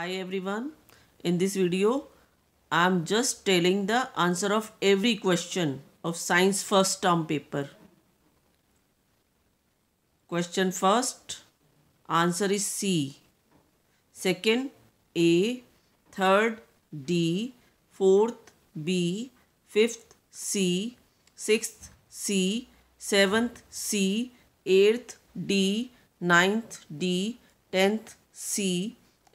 Hi everyone, in this video I am just telling the answer of every question of science first term paper. Question first, answer is C, second A, third D, fourth B, fifth C, sixth C, seventh C, eighth D, ninth D, tenth C,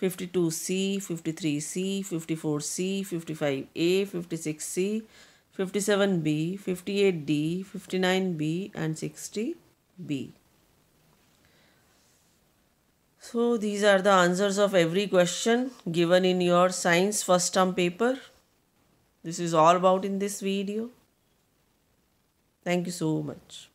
52C, 53C, 54C, 55A, 56C, 57B, 58D, 59B and 60B. So these are the answers of every question given in your science first term paper. This is all about in this video. Thank you so much.